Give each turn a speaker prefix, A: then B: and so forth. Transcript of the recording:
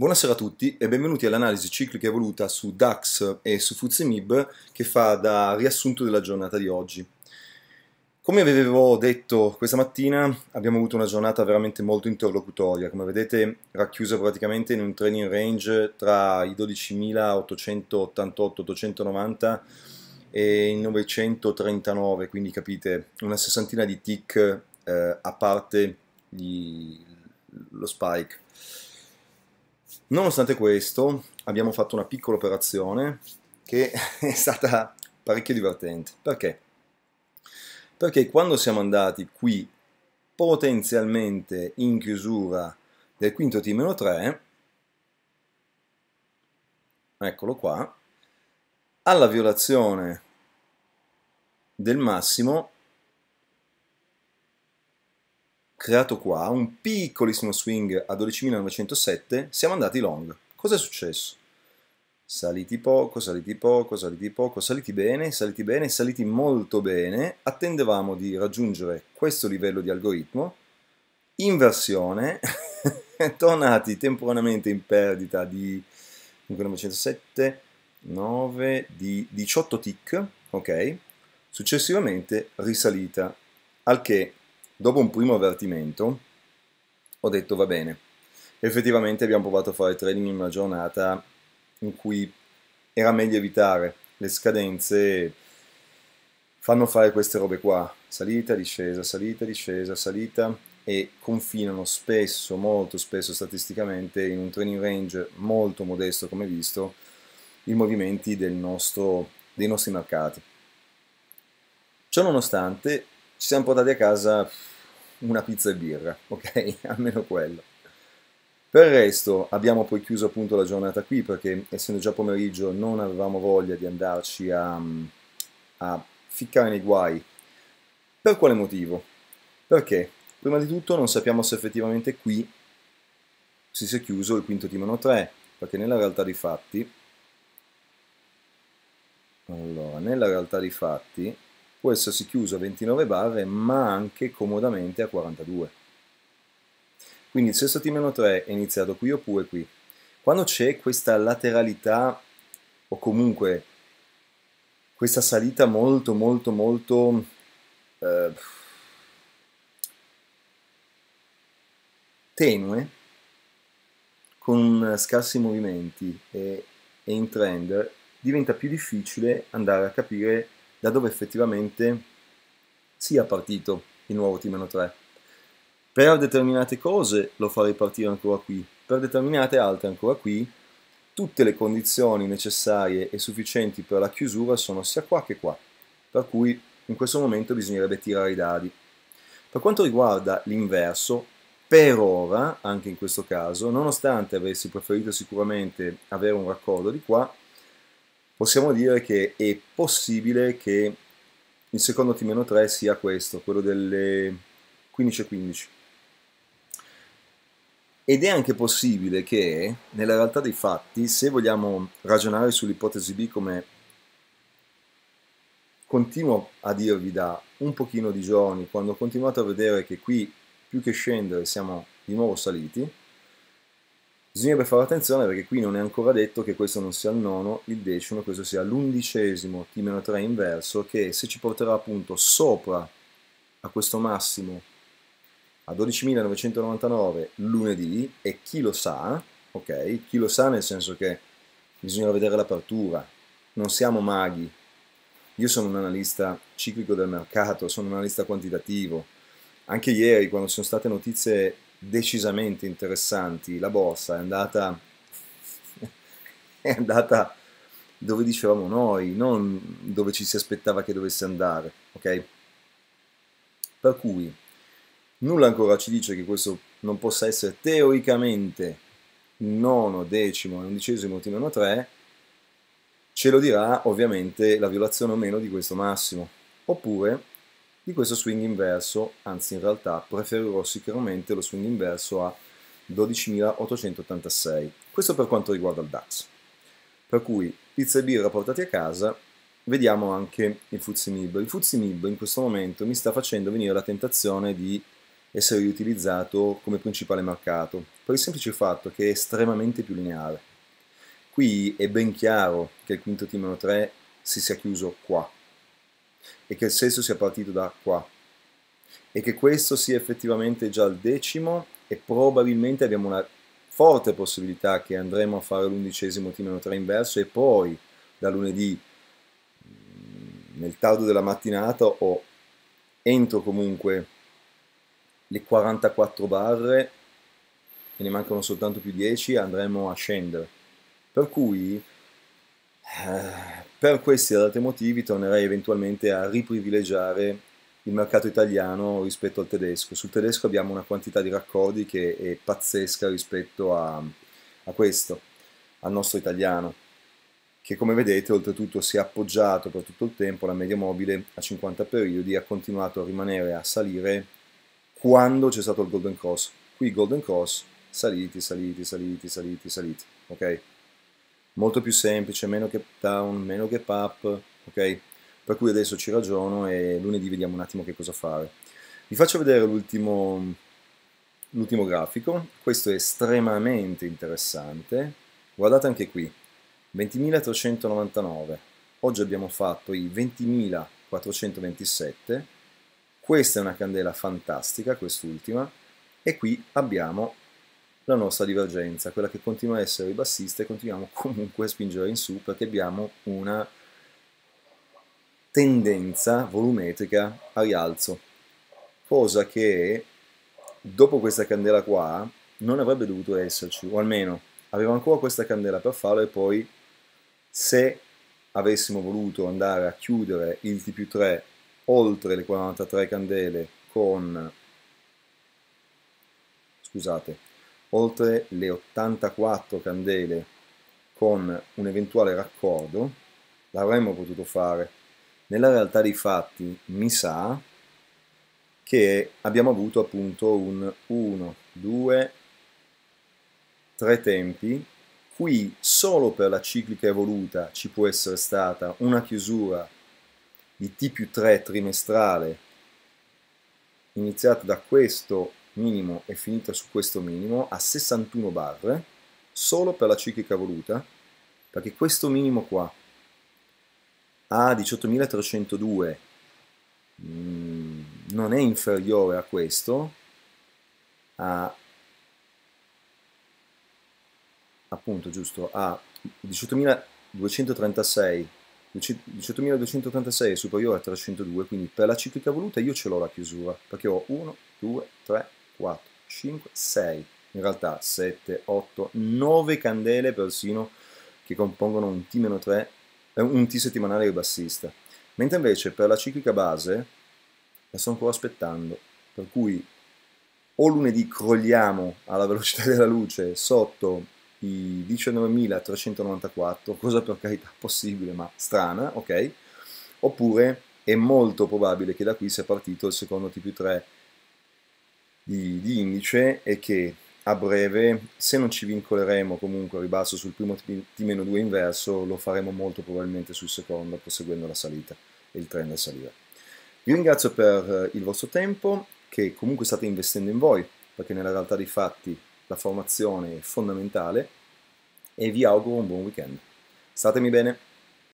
A: Buonasera a tutti e benvenuti all'analisi ciclica evoluta su DAX e su FUZEMIB che fa da riassunto della giornata di oggi. Come vi avevo detto questa mattina, abbiamo avuto una giornata veramente molto interlocutoria, come vedete racchiusa praticamente in un training range tra i 12.888-890 e i 939, quindi capite una sessantina di tick eh, a parte gli, lo spike. Nonostante questo, abbiamo fatto una piccola operazione che è stata parecchio divertente. Perché? Perché quando siamo andati qui potenzialmente in chiusura del quinto T-3, eccolo qua, alla violazione del massimo creato qua, un piccolissimo swing a 12.907, siamo andati long. Cos'è successo? Saliti poco, saliti poco, saliti poco, saliti bene, saliti bene, saliti molto bene. Attendevamo di raggiungere questo livello di algoritmo, inversione, tornati temporaneamente in perdita di 907, 9, di 18 tick, ok? Successivamente risalita, al che Dopo un primo avvertimento ho detto va bene, effettivamente abbiamo provato a fare trading in una giornata in cui era meglio evitare le scadenze fanno fare queste robe qua, salita, discesa, salita, discesa, salita e confinano spesso, molto spesso statisticamente in un training range molto modesto come visto i movimenti nostro, dei nostri mercati. Ciò nonostante ci siamo portati a casa una pizza e birra, ok? Almeno quello. Per il resto abbiamo poi chiuso appunto la giornata qui perché essendo già pomeriggio non avevamo voglia di andarci a, a ficcare nei guai. Per quale motivo? Perché prima di tutto non sappiamo se effettivamente qui si sia chiuso il quinto timone 3, perché nella realtà di fatti, allora, nella realtà di fatti può essersi chiuso a 29 barre ma anche comodamente a 42. Quindi il sesto T-3 è iniziato qui oppure qui. Quando c'è questa lateralità o comunque questa salita molto molto molto eh, tenue con scarsi movimenti e, e in trend diventa più difficile andare a capire da dove effettivamente sia partito il nuovo T-3. Per determinate cose lo farei partire ancora qui, per determinate altre ancora qui, tutte le condizioni necessarie e sufficienti per la chiusura sono sia qua che qua, per cui in questo momento bisognerebbe tirare i dadi. Per quanto riguarda l'inverso, per ora, anche in questo caso, nonostante avessi preferito sicuramente avere un raccordo di qua, possiamo dire che è possibile che il secondo T-3 sia questo, quello delle 15.15. Ed è anche possibile che, nella realtà dei fatti, se vogliamo ragionare sull'ipotesi B come continuo a dirvi da un pochino di giorni, quando ho continuato a vedere che qui, più che scendere, siamo di nuovo saliti, Bisognerebbe fare attenzione perché qui non è ancora detto che questo non sia il nono, il decimo, questo sia l'undicesimo T-3 inverso che se ci porterà appunto sopra a questo massimo a 12.999 lunedì e chi lo sa, ok? Chi lo sa nel senso che bisognerà vedere l'apertura, non siamo maghi. Io sono un analista ciclico del mercato, sono un analista quantitativo. Anche ieri quando sono state notizie decisamente interessanti, la borsa è andata, è andata dove dicevamo noi, non dove ci si aspettava che dovesse andare, ok? Per cui nulla ancora ci dice che questo non possa essere teoricamente nono, decimo e undicesimo t a 3, ce lo dirà ovviamente la violazione o meno di questo massimo. Oppure di questo swing inverso, anzi in realtà preferirò sicuramente lo swing inverso a 12.886. Questo per quanto riguarda il DAX. Per cui pizza e birra portati a casa, vediamo anche il Fuzzi Mib. Il Fuzzi Mib in questo momento mi sta facendo venire la tentazione di essere riutilizzato come principale mercato, per il semplice fatto che è estremamente più lineare. Qui è ben chiaro che il quinto T-3 si sia chiuso qua, e che il sesto sia partito da qua e che questo sia effettivamente già il decimo e probabilmente abbiamo una forte possibilità che andremo a fare l'undicesimo timeno 3 inverso e poi da lunedì mm, nel tardo della mattinata o entro comunque le 44 barre e ne mancano soltanto più 10 andremo a scendere per cui eh, per questi ed altri motivi tornerei eventualmente a riprivilegiare il mercato italiano rispetto al tedesco. Sul tedesco abbiamo una quantità di raccordi che è pazzesca rispetto a, a questo, al nostro italiano, che come vedete oltretutto si è appoggiato per tutto il tempo, la media mobile a 50 periodi e ha continuato a rimanere a salire quando c'è stato il Golden Cross. Qui Golden Cross saliti, saliti, saliti, saliti, saliti, ok? molto più semplice, meno gap down, meno gap up, ok? Per cui adesso ci ragiono e lunedì vediamo un attimo che cosa fare. Vi faccio vedere l'ultimo, l'ultimo grafico, questo è estremamente interessante, guardate anche qui, 20.399, oggi abbiamo fatto i 20.427, questa è una candela fantastica, quest'ultima, e qui abbiamo la nostra divergenza, quella che continua a essere bassista e continuiamo comunque a spingere in su perché abbiamo una tendenza volumetrica a rialzo, cosa che dopo questa candela qua non avrebbe dovuto esserci, o almeno avevo ancora questa candela per farlo e poi se avessimo voluto andare a chiudere il TP3 oltre le 43 candele con scusate oltre le 84 candele con un eventuale raccordo, l'avremmo potuto fare. Nella realtà dei fatti mi sa che abbiamo avuto appunto un 1, 2, 3 tempi. Qui solo per la ciclica evoluta ci può essere stata una chiusura di T più 3 trimestrale iniziata da questo minimo è finita su questo minimo a 61 barre solo per la ciclica voluta perché questo minimo qua a 18.302 mm, non è inferiore a questo a appunto giusto a 18.236 18.236 è superiore a 302 quindi per la ciclica voluta io ce l'ho la chiusura perché ho 1 2 3 4, 5, 6, in realtà 7, 8, 9 candele persino che compongono un T-3, eh, un T settimanale del bassista. Mentre invece per la ciclica base la sto ancora aspettando, per cui o lunedì crolliamo alla velocità della luce sotto i 19.394, cosa per carità possibile ma strana, ok? Oppure è molto probabile che da qui sia partito il secondo TP3 di, di indice è che a breve, se non ci vincoleremo comunque a ribasso sul primo T-2 inverso, lo faremo molto probabilmente sul secondo, proseguendo la salita e il trend a salire. Vi ringrazio per eh, il vostro tempo, che comunque state investendo in voi, perché nella realtà dei fatti la formazione è fondamentale, e vi auguro un buon weekend. Statemi bene!